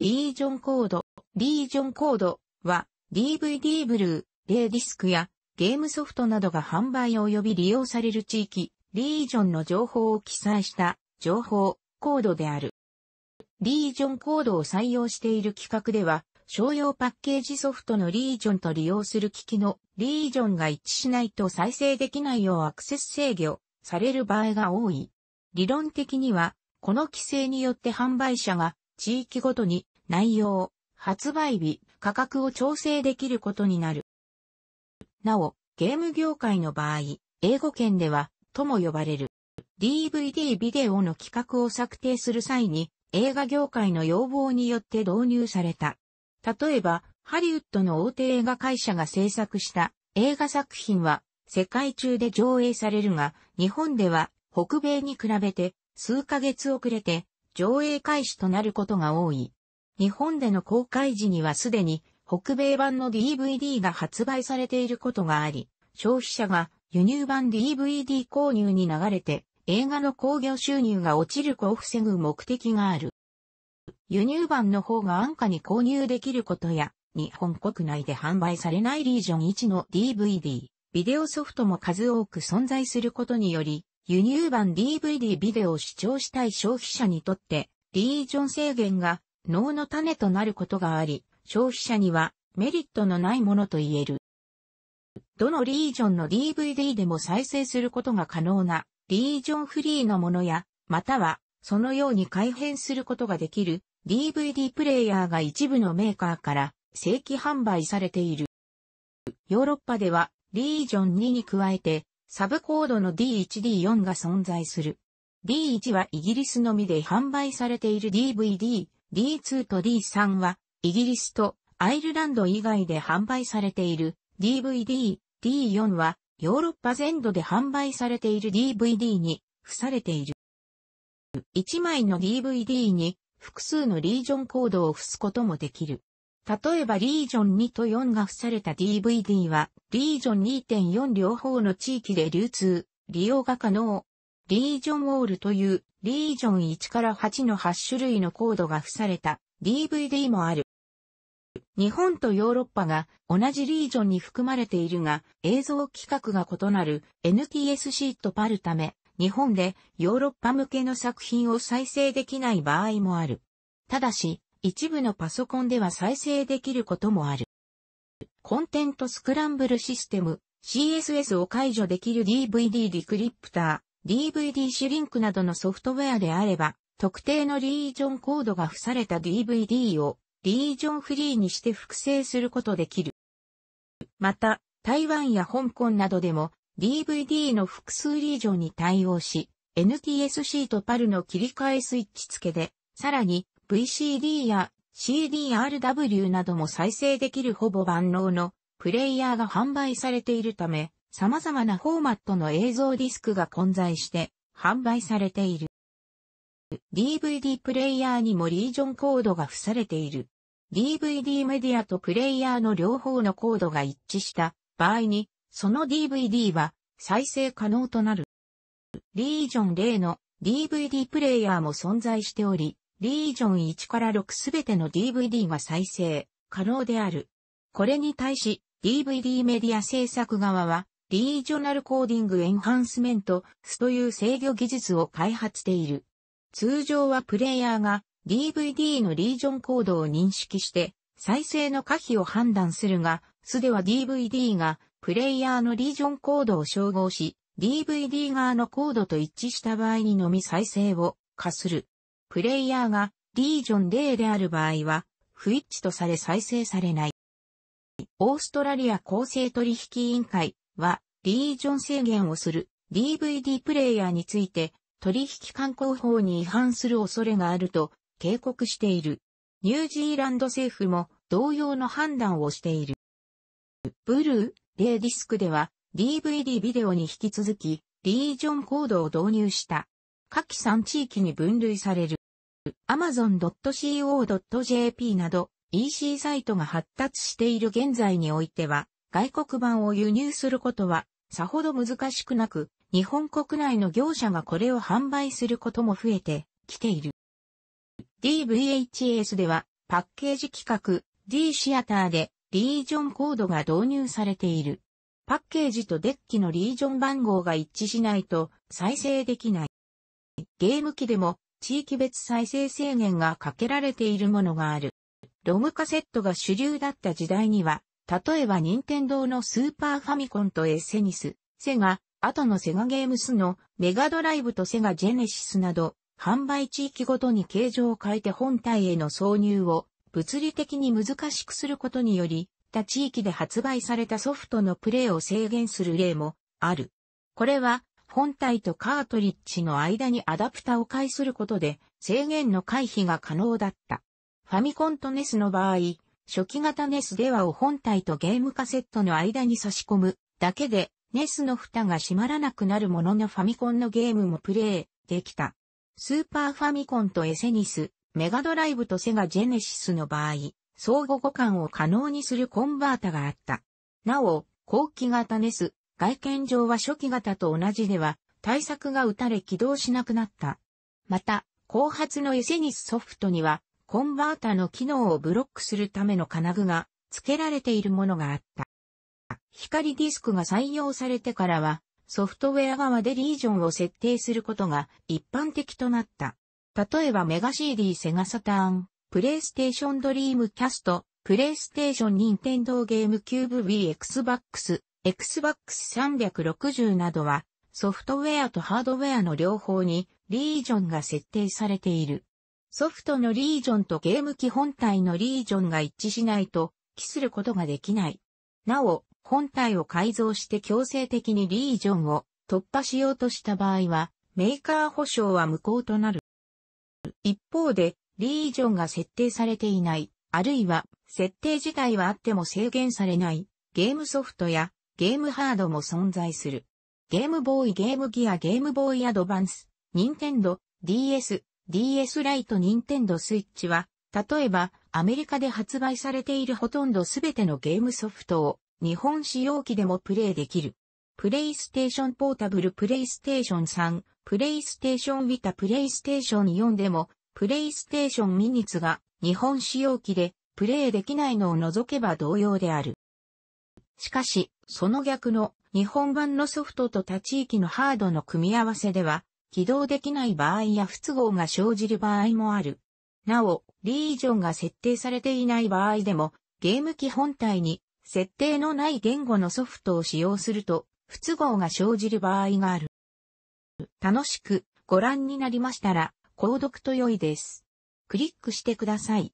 リージョンコード。リージョンコードは DVD ブルー、レーディスクやゲームソフトなどが販売及び利用される地域、リージョンの情報を記載した情報コードである。リージョンコードを採用している企画では、商用パッケージソフトのリージョンと利用する機器のリージョンが一致しないと再生できないようアクセス制御される場合が多い。理論的には、この規制によって販売者が地域ごとに内容、発売日、価格を調整できることになる。なお、ゲーム業界の場合、英語圏では、とも呼ばれる。DVD ビデオの企画を策定する際に、映画業界の要望によって導入された。例えば、ハリウッドの大手映画会社が制作した映画作品は世界中で上映されるが、日本では北米に比べて数ヶ月遅れて上映開始となることが多い。日本での公開時にはすでに北米版の DVD が発売されていることがあり、消費者が輸入版 DVD 購入に流れて映画の興行収入が落ちる子を防ぐ目的がある。輸入版の方が安価に購入できることや、日本国内で販売されないリージョン1の DVD、ビデオソフトも数多く存在することにより、輸入版 DVD ビデオを視聴したい消費者にとって、リージョン制限が脳の種となることがあり、消費者にはメリットのないものと言える。どのリージョンの DVD でも再生することが可能なリージョンフリーのものや、またはそのように改変することができる DVD プレイヤーが一部のメーカーから正規販売されている。ヨーロッパではリージョン2に加えてサブコードの D1D4 が存在する。D1 はイギリスのみで販売されている DVD、D2 と D3 はイギリスとアイルランド以外で販売されている DVD、D4 はヨーロッパ全土で販売されている DVD に付されている。1枚の DVD に複数のリージョンコードを付すこともできる。例えばリージョン2と4が付された DVD は、リージョン2.4両方の地域で流通、利用が可能。リージョンウォールという、リージョン1から8の8種類のコードが付された DVD もある。日本とヨーロッパが同じリージョンに含まれているが、映像規格が異なる NTSC とパルため、日本でヨーロッパ向けの作品を再生できない場合もある。ただし、一部のパソコンでは再生できることもある。コンテントスクランブルシステム、CSS を解除できる DVD リクリプター、DVD シュリンクなどのソフトウェアであれば、特定のリージョンコードが付された DVD をリージョンフリーにして複製することできる。また、台湾や香港などでも DVD の複数リージョンに対応し、NTSC と PAL の切り替えスイッチ付けで、さらに VCD や CDRW なども再生できるほぼ万能のプレイヤーが販売されているため、様々なフォーマットの映像ディスクが混在して販売されている。DVD プレイヤーにもリージョンコードが付されている。DVD メディアとプレイヤーの両方のコードが一致した場合に、その DVD は再生可能となる。リージョン例の DVD プレイヤーも存在しており、リージョン1から6すべての DVD が再生可能である。これに対し DVD メディア制作側はリージョナルコーディングエンハンスメントスという制御技術を開発している。通常はプレイヤーが DVD のリージョンコードを認識して再生の可否を判断するが、すでは DVD がプレイヤーのリージョンコードを照合し、DVD 側のコードと一致した場合にのみ再生を化する。プレイヤーがリージョン0である場合は、不一致とされ再生されない。オーストラリア公正取引委員会は、リージョン制限をする DVD プレイヤーについて、取引慣行法に違反する恐れがあると警告している。ニュージーランド政府も同様の判断をしている。ブルー、レイディスクでは DVD ビデオに引き続きリージョンコードを導入した。下記3地域に分類される。amazon.co.jp など EC サイトが発達している現在においては、外国版を輸入することは、さほど難しくなく、日本国内の業者がこれを販売することも増えてきている。DVHS では、パッケージ企画 D シアターでリージョンコードが導入されている。パッケージとデッキのリージョン番号が一致しないと再生できない。ゲーム機でも地域別再生制限がかけられているものがある。ロムカセットが主流だった時代には、例えば任天堂のスーパーファミコンとエセニス、セガ、後のセガゲームスのメガドライブとセガジェネシスなど、販売地域ごとに形状を変えて本体への挿入を物理的に難しくすることにより、他地域で発売されたソフトのプレイを制限する例もある。これは本体とカートリッジの間にアダプタを介することで制限の回避が可能だった。ファミコンとネスの場合、初期型ネスではを本体とゲームカセットの間に差し込むだけで、ネスの蓋が閉まらなくなるもののファミコンのゲームもプレイできた。スーパーファミコンとエセニス、メガドライブとセガジェネシスの場合、相互互換を可能にするコンバータがあった。なお、後期型ネス、外見上は初期型と同じでは、対策が打たれ起動しなくなった。また、後発のユセニスソフトには、コンバータの機能をブロックするための金具が付けられているものがあった。光ディスクが採用されてからは、ソフトウェア側でリージョンを設定することが一般的となった。例えばメガ CD セガサターン、プレイステーションドリームキャスト、プレイステーションニンテンドーゲームキューブ v Xbox、Xbox 360などはソフトウェアとハードウェアの両方にリージョンが設定されている。ソフトのリージョンとゲーム機本体のリージョンが一致しないと期することができない。なお、本体を改造して強制的にリージョンを突破しようとした場合は、メーカー保証は無効となる。一方で、リージョンが設定されていない、あるいは、設定自体はあっても制限されない、ゲームソフトやゲームハードも存在する。ゲームボーイ、ゲームギア、ゲームボーイアドバンス、ニンテンド、DS、DS ライト、ニンテンドスイッチは、例えば、アメリカで発売されているほとんどすべてのゲームソフトを、日本使用機でもプレイできる。プレイステーションポータブル、プレイステーション3、プレイステーションビタ、プレイステーション4でも、プレイステーションミニツが、日本使用機で、プレイできないのを除けば同様である。しかし、その逆の日本版のソフトと他地域のハードの組み合わせでは、起動できない場合や不都合が生じる場合もある。なお、リージョンが設定されていない場合でも、ゲーム機本体に設定のない言語のソフトを使用すると、不都合が生じる場合がある。楽しくご覧になりましたら、購読と良いです。クリックしてください。